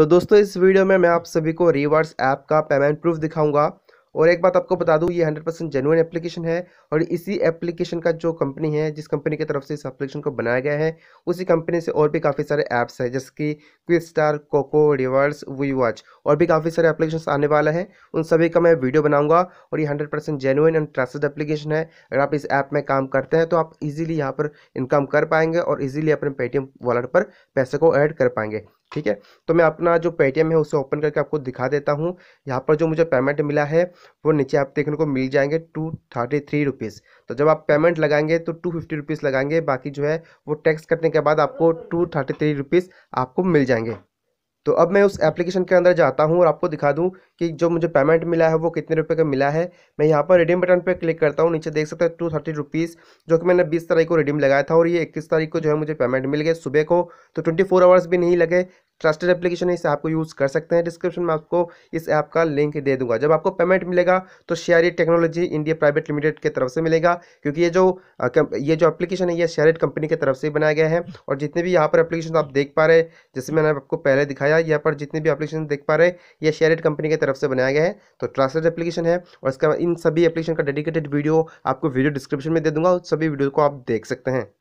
तो दोस्तों इस वीडियो में मैं आप सभी को रिवर्स ऐप का पेमेंट प्रूफ दिखाऊंगा और एक बात आपको बता दूं ये 100 परसेंट जेनुअन एप्लीकेशन है और इसी एप्लीकेशन का जो कंपनी है जिस कंपनी की तरफ से इस एप्लीकेशन को बनाया गया है उसी कंपनी से और भी काफ़ी सारे ऐप्स हैं जैसे कि quick star coco reverse V watch और भी काफ़ी सारे एप्लीकेशन आने वाला है उन सभी का मैं वीडियो बनाऊंगा और ये hundred percent genuine and trusted application है अगर आप इस ऐप में काम करते हैं तो आप ईजिली यहाँ पर इनकम कर पाएंगे और ईजिली अपने पेटीएम वॉलेट पर पैसे को ऐड कर पाएंगे ठीक है तो मैं अपना जो पेटीएम है उसे ओपन करके आपको दिखा देता हूँ यहाँ पर जो मुझे पेमेंट मिला है वो नीचे आप देखने को मिल जाएंगे टू थर्टी थ्री रुपीज़ तो जब आप पेमेंट लगाएंगे तो टू फिफ्टी रुपीज़ लगाएंगे बाकी जो है वो टैक्स कटने के बाद आपको टू थर्टी थ्री रुपीज़ आपको मिल जाएंगे तो अब मैं उस एप्लीकेशन के अंदर जाता हूँ और आपको दिखा दूँ कि जो मुझे पेमेंट मिला है वो कितने रुपए का मिला है मैं यहाँ पर रिडीम बटन पर क्लिक करता हूँ नीचे देख सकते हैं टू थर्टी रुपीज़ जो कि मैंने बीस तारीख को रिडीम लगाया था और ये इक्कीस तारीख को जो है मुझे पेमेंट मिल गया सुबह को तो ट्वेंटी फोर आवर्स भी नहीं लगे ट्रस्टेड एप्लीकेशन है इसे आपको यूज़ कर सकते हैं डिस्क्रिप्शन में आपको इस ऐप का लिंक दे दूंगा जब आपको पेमेंट मिलेगा तो share technology India private limited के तरफ से मिलेगा क्योंकि ये जो ये जो एप्लीकेशन है ये शेयर कंपनी के तरफ से बनाया गया है और जितने भी यहाँ पर एप्लीकेशन आप देख पा रहे जैसे मैंने आपको पहले दिखाया यहाँ पर जितने भी एप्लीकेशन देख पा रहे ये शेयर कंपनी की तरफ से बनाया गया है तो ट्रस्टेड एप्लीकेशन है और इसका इन सभी एप्लीकेशन का डेडिकेटेड वीडियो आपको वीडियो डिस्क्रिप्शन में दे दूंगा सभी वीडियो को आप देख सकते हैं